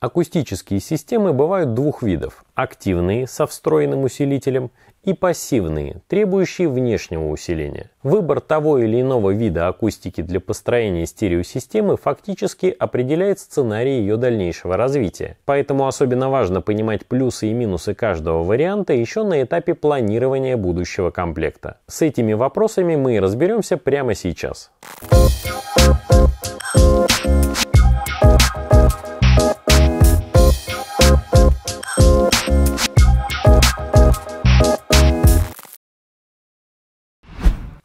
Акустические системы бывают двух видов – активные со встроенным усилителем и пассивные, требующие внешнего усиления. Выбор того или иного вида акустики для построения стереосистемы фактически определяет сценарий ее дальнейшего развития. Поэтому особенно важно понимать плюсы и минусы каждого варианта еще на этапе планирования будущего комплекта. С этими вопросами мы разберемся прямо сейчас. Thank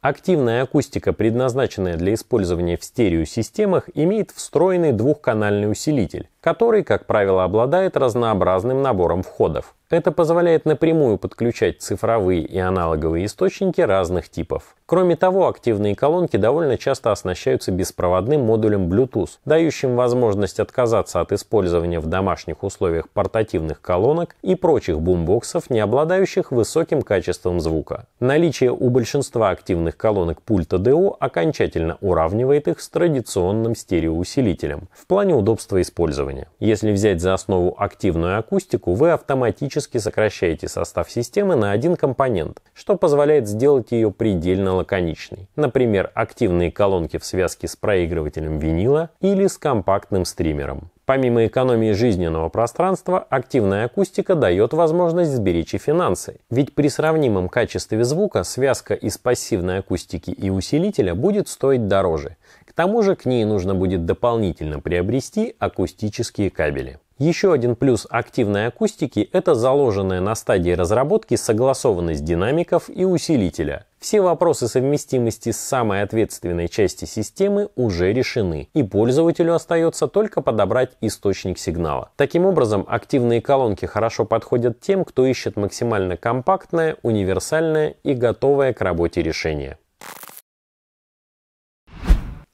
Активная акустика, предназначенная для использования в стереосистемах, имеет встроенный двухканальный усилитель который, как правило, обладает разнообразным набором входов. Это позволяет напрямую подключать цифровые и аналоговые источники разных типов. Кроме того, активные колонки довольно часто оснащаются беспроводным модулем Bluetooth, дающим возможность отказаться от использования в домашних условиях портативных колонок и прочих бумбоксов, не обладающих высоким качеством звука. Наличие у большинства активных колонок пульта DO окончательно уравнивает их с традиционным стереоусилителем в плане удобства использования оборудования. Если взять за основу активную акустику, вы автоматически сокращаете состав системы на один компонент, что позволяет сделать ее предельно лаконичной. Например, активные колонки в связке с проигрывателем винила или с компактным стримером. Помимо экономии жизненного пространства, активная акустика дает возможность сберечь и финансы. Ведь при сравнимом качестве звука связка из пассивной акустики и усилителя будет стоить дороже тому же к ней нужно будет дополнительно приобрести акустические кабели. Еще один плюс активной акустики – это заложенная на стадии разработки согласованность динамиков и усилителя. Все вопросы совместимости с самой ответственной части системы уже решены, и пользователю остается только подобрать источник сигнала. Таким образом, активные колонки хорошо подходят тем, кто ищет максимально компактное, универсальное и готовое к работе решение.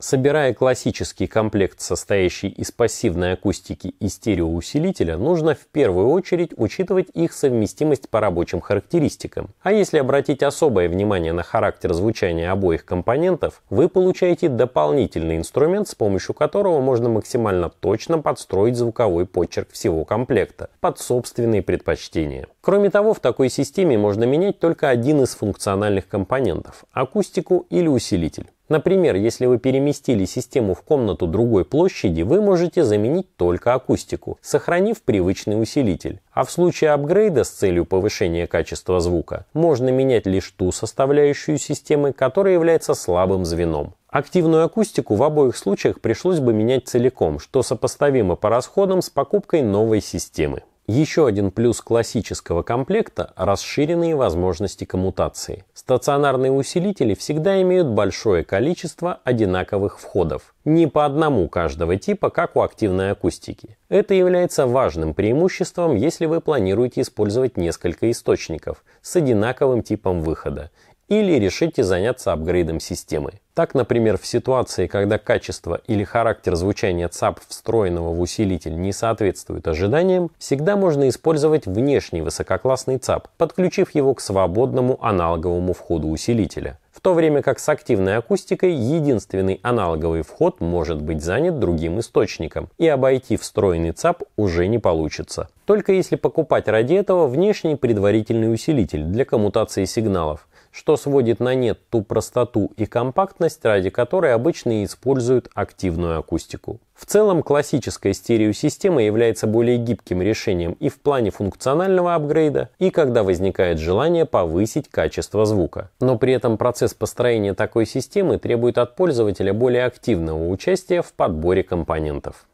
Собирая классический комплект, состоящий из пассивной акустики и стереоусилителя, нужно в первую очередь учитывать их совместимость по рабочим характеристикам. А если обратить особое внимание на характер звучания обоих компонентов, вы получаете дополнительный инструмент, с помощью которого можно максимально точно подстроить звуковой подчерк всего комплекта под собственные предпочтения. Кроме того, в такой системе можно менять только один из функциональных компонентов – акустику или усилитель. Например, если вы переместили систему в комнату другой площади, вы можете заменить только акустику, сохранив привычный усилитель. А в случае апгрейда с целью повышения качества звука, можно менять лишь ту составляющую системы, которая является слабым звеном. Активную акустику в обоих случаях пришлось бы менять целиком, что сопоставимо по расходам с покупкой новой системы. Еще один плюс классического комплекта – расширенные возможности коммутации. Стационарные усилители всегда имеют большое количество одинаковых входов, не по одному каждого типа, как у активной акустики. Это является важным преимуществом, если вы планируете использовать несколько источников с одинаковым типом выхода или решите заняться апгрейдом системы. Так, например, в ситуации, когда качество или характер звучания ЦАП, встроенного в усилитель, не соответствует ожиданиям, всегда можно использовать внешний высококлассный ЦАП, подключив его к свободному аналоговому входу усилителя. В то время как с активной акустикой единственный аналоговый вход может быть занят другим источником, и обойти встроенный ЦАП уже не получится. Только если покупать ради этого внешний предварительный усилитель для коммутации сигналов – что сводит на нет ту простоту и компактность, ради которой обычно и используют активную акустику. В целом, классическая стереосистема является более гибким решением и в плане функционального апгрейда, и когда возникает желание повысить качество звука. Но при этом процесс построения такой системы требует от пользователя более активного участия в подборе компонентов.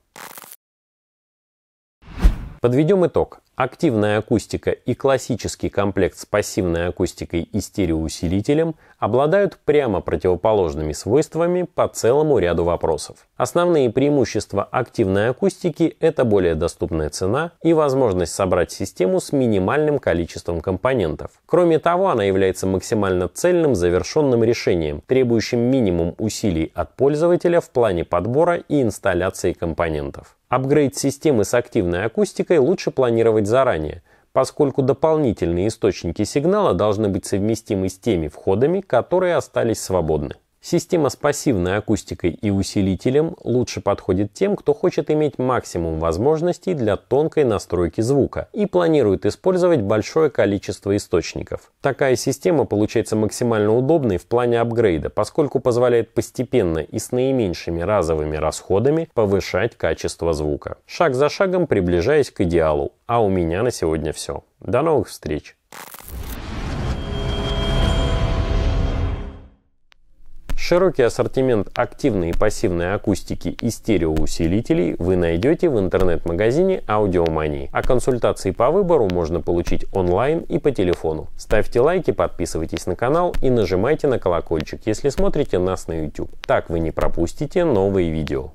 Подведем итог. Активная акустика и классический комплект с пассивной акустикой и стереоусилителем обладают прямо противоположными свойствами по целому ряду вопросов. Основные преимущества активной акустики – это более доступная цена и возможность собрать систему с минимальным количеством компонентов. Кроме того, она является максимально цельным завершенным решением, требующим минимум усилий от пользователя в плане подбора и инсталляции компонентов. Апгрейд системы с активной акустикой лучше планировать заранее, поскольку дополнительные источники сигнала должны быть совместимы с теми входами, которые остались свободны. Система с пассивной акустикой и усилителем лучше подходит тем, кто хочет иметь максимум возможностей для тонкой настройки звука и планирует использовать большое количество источников. Такая система получается максимально удобной в плане апгрейда, поскольку позволяет постепенно и с наименьшими разовыми расходами повышать качество звука. Шаг за шагом приближаясь к идеалу. А у меня на сегодня все. До новых встреч! Широкий ассортимент активной и пассивной акустики и стереоусилителей вы найдете в интернет-магазине Аудиомании, а консультации по выбору можно получить онлайн и по телефону. Ставьте лайки, подписывайтесь на канал и нажимайте на колокольчик, если смотрите нас на YouTube. Так вы не пропустите новые видео.